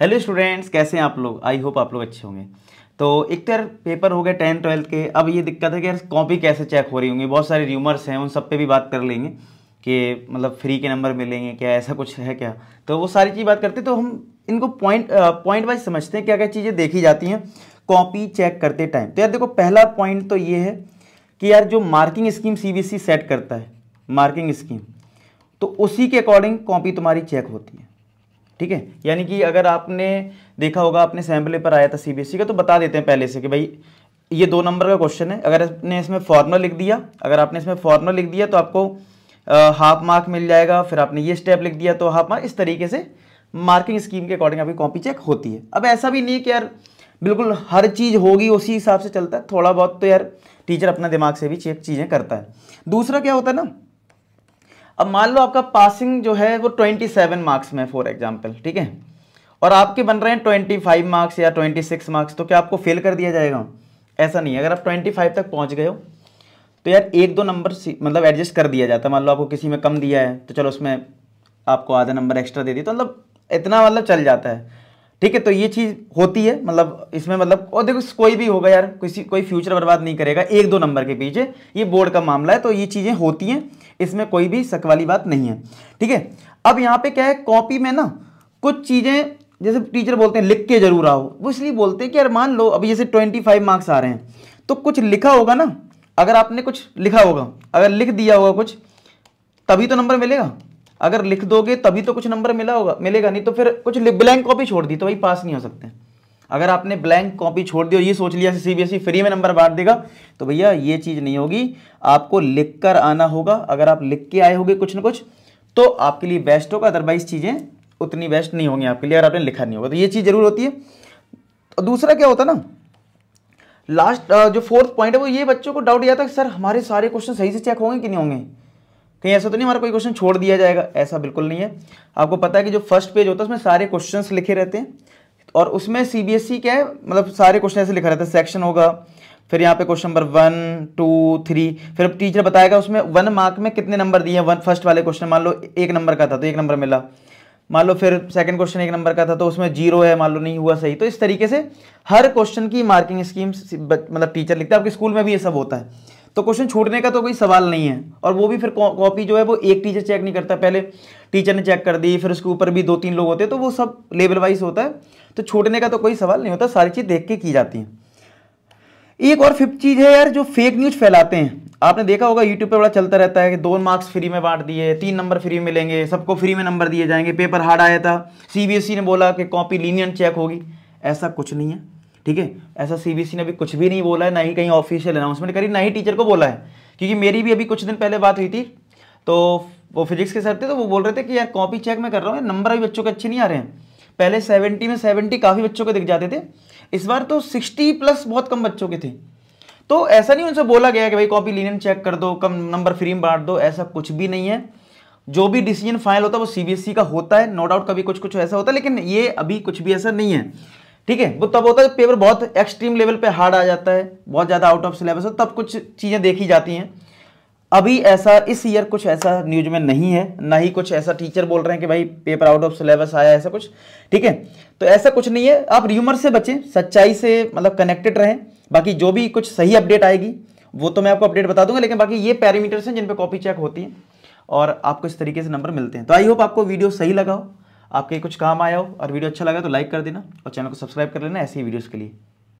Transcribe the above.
hello students कैसे हैं आप लोग आई होप आप लोग अच्छे होंगे तो एक तरह पेपर हो गए टेंथ ट्वेल्थ के अब ये दिक्कत है कि यार कॉपी कैसे चेक हो रही होंगी बहुत सारे र्यूमर्स हैं उन सब पे भी बात कर लेंगे कि मतलब फ्री के नंबर मिलेंगे क्या ऐसा कुछ है क्या तो वो सारी चीज़ बात करते तो हम इनको पॉइंट पॉइंट वाइज समझते हैं क्या क्या चीज़ें देखी जाती हैं कॉपी चेक करते टाइम तो यार देखो पहला पॉइंट तो ये है कि यार जो मार्किंग स्कीम सी सेट करता है मार्किंग स्कीम तो उसी के अकॉर्डिंग कॉपी तुम्हारी चेक होती है ठीक है यानी कि अगर आपने देखा होगा आपने सैम्पल पर आया था सीबीएसई e का तो बता देते हैं पहले से कि भाई ये दो नंबर का क्वेश्चन है अगर आपने इसमें फॉर्मूला लिख दिया अगर आपने इसमें फॉर्मूला लिख दिया तो आपको हाफ मार्क मिल जाएगा फिर आपने ये स्टेप लिख दिया तो हाफ मार्क इस तरीके से मार्किंग स्कीम के अकॉर्डिंग आपकी कॉपी चेक होती है अब ऐसा भी नहीं है कि यार बिल्कुल हर चीज़ होगी उसी हिसाब से चलता है थोड़ा बहुत तो यार टीचर अपना दिमाग से भी चेक चीज़ें करता है दूसरा क्या होता है ना अब मान लो आपका पासिंग जो है वो 27 मार्क्स में फॉर एग्जांपल ठीक है और आपके बन रहे हैं 25 मार्क्स या 26 मार्क्स तो क्या आपको फेल कर दिया जाएगा ऐसा नहीं है अगर आप 25 तक पहुंच गए हो तो यार एक दो नंबर मतलब एडजस्ट कर दिया जाता मान लो आपको किसी में कम दिया है तो चलो उसमें आपको आधा नंबर एक्स्ट्रा दे दिया तो मतलब इतना मतलब चल जाता है ठीक है तो ये चीज़ होती है मतलब इसमें मतलब और देखो कोई भी होगा यार किसी कोई फ्यूचर बर्बाद नहीं करेगा एक दो नंबर के पीछे ये बोर्ड का मामला है तो ये चीज़ें होती हैं इसमें कोई भी शक वाली बात नहीं है ठीक है अब यहाँ पे क्या है कॉपी में ना कुछ चीज़ें जैसे टीचर बोलते हैं लिख के जरूर आओ वो इसलिए बोलते हैं कि यार मान लो अभी जैसे ट्वेंटी फाइव मार्क्स आ रहे हैं तो कुछ लिखा होगा ना अगर आपने कुछ लिखा होगा अगर लिख दिया होगा कुछ तभी तो नंबर मिलेगा अगर लिख दोगे तभी तो कुछ नंबर मिला होगा मिलेगा नहीं तो फिर कुछ ब्लैंक कॉपी छोड़ दी तो भाई पास नहीं हो सकते अगर आपने ब्लैंक कॉपी छोड़ दी और ये सोच लिया सीबीएसई फ्री e में नंबर बांट देगा तो भैया ये चीज़ नहीं होगी आपको लिख कर आना होगा अगर आप लिख के आए होगे कुछ ना कुछ तो आपके लिए बेस्ट होगा अदरवाइज चीज़ें उतनी बेस्ट नहीं होंगी आपके लिए अगर आपने लिखा नहीं होगा तो ये चीज़ ज़रूर होती है तो दूसरा क्या होता ना लास्ट जो फोर्थ पॉइंट है वो ये बच्चों को डाउट यह था सर हमारे सारे क्वेश्चन सही से चेक होंगे कि नहीं होंगे कहीं ऐसा तो नहीं हमारा कोई क्वेश्चन छोड़ दिया जाएगा ऐसा बिल्कुल नहीं है आपको पता है कि जो फर्स्ट पेज होता है उसमें सारे क्वेश्चन लिखे रहते हैं और उसमें सी बी एस ई क्या है मतलब सारे क्वेश्चन ऐसे लिखा रहता है सेक्शन होगा फिर यहाँ पे question number one two three फिर टीचर बताएगा उसमें वन मार्क में कितने नंबर दिए वन फर्स्ट वाले क्वेश्चन मान लो एक नंबर का था तो एक नंबर मिला मान लो फिर सेकंड क्वेश्चन एक नंबर का था तो उसमें जीरो है मान लो नहीं हुआ सही तो इस तरीके से हर क्वेश्चन की मार्किंग स्कीम मतलब टीचर लिखता है आपके स्कूल में भी ये सब होता है तो क्वेश्चन छूटने का तो कोई सवाल नहीं है और वो भी फिर कॉपी जो है वो एक टीचर चेक नहीं करता पहले टीचर ने चेक कर दी फिर उसके ऊपर भी दो तीन लोग होते हैं तो वो सब लेवल वाइज होता है तो छूटने का तो कोई सवाल नहीं होता सारी चीज़ देख के की जाती है एक और फिफ्थ चीज़ है यार जो फेक न्यूज़ फैलाते हैं आपने देखा होगा यूट्यूब पर बड़ा चलता रहता है कि दो मार्क्स फ्री में बांट दिए तीन नंबर फ्री मिलेंगे सबको फ्री में नंबर दिए जाएंगे पेपर हार्ड आया था सी e ने बोला कि कॉपी लीनियन चेक होगी ऐसा कुछ नहीं है ठीक है ऐसा सीबीएसई e ने अभी कुछ भी नहीं बोला है ना ही कहीं ऑफिशियल अनाउंसमेंट करी ना ही टीचर को बोला है क्योंकि मेरी भी अभी कुछ दिन पहले बात हुई थी तो वो फिजिक्स के सर थे तो वो बोल रहे थे कि यार कॉपी चेक मैं कर रहा हूँ नंबर अभी बच्चों के अच्छे नहीं आ रहे हैं पहले सेवेंटी में सेवेंटी काफ़ी बच्चों के दिख जाते थे इस बार तो सिक्सटी प्लस बहुत कम बच्चों के थे तो ऐसा नहीं उनसे बोला गया कि भाई कॉपी लीनियन चेक कर दो कम नंबर फ्री में बांट दो ऐसा कुछ भी नहीं है जो भी डिसीजन फाइनल होता है वो सीबीएसई e का होता है नो डाउट कभी कुछ कुछ ऐसा होता है लेकिन ये अभी कुछ भी ऐसा नहीं है ठीक है वो तब होता है पेपर बहुत एक्सट्रीम लेवल पे हार्ड आ जाता है बहुत ज़्यादा आउट ऑफ सिलेबस तब कुछ चीज़ें देखी जाती हैं अभी ऐसा इस ईयर कुछ ऐसा न्यूज में नहीं है ना ही कुछ ऐसा टीचर बोल रहे हैं कि भाई पेपर आउट ऑफ सिलेबस आया ऐसा कुछ ठीक है तो ऐसा कुछ नहीं है आप र्यूमर से बचें सच्चाई से मतलब कनेक्टेड रहें बाकी जो भी कुछ सही अपडेट आएगी वो तो मैं आपको अपडेट बता दूंगा लेकिन बाकी ये पैरामीटर्स हैं जिन पर कॉपी चेक होती है और आपको इस तरीके से नंबर मिलते हैं तो आई होप आपको वीडियो सही लगा हो आपके कुछ काम आया हो और वीडियो अच्छा लगा तो लाइक कर देना और चैनल को सब्सक्राइब कर लेना ऐसी वीडियोज़ के लिए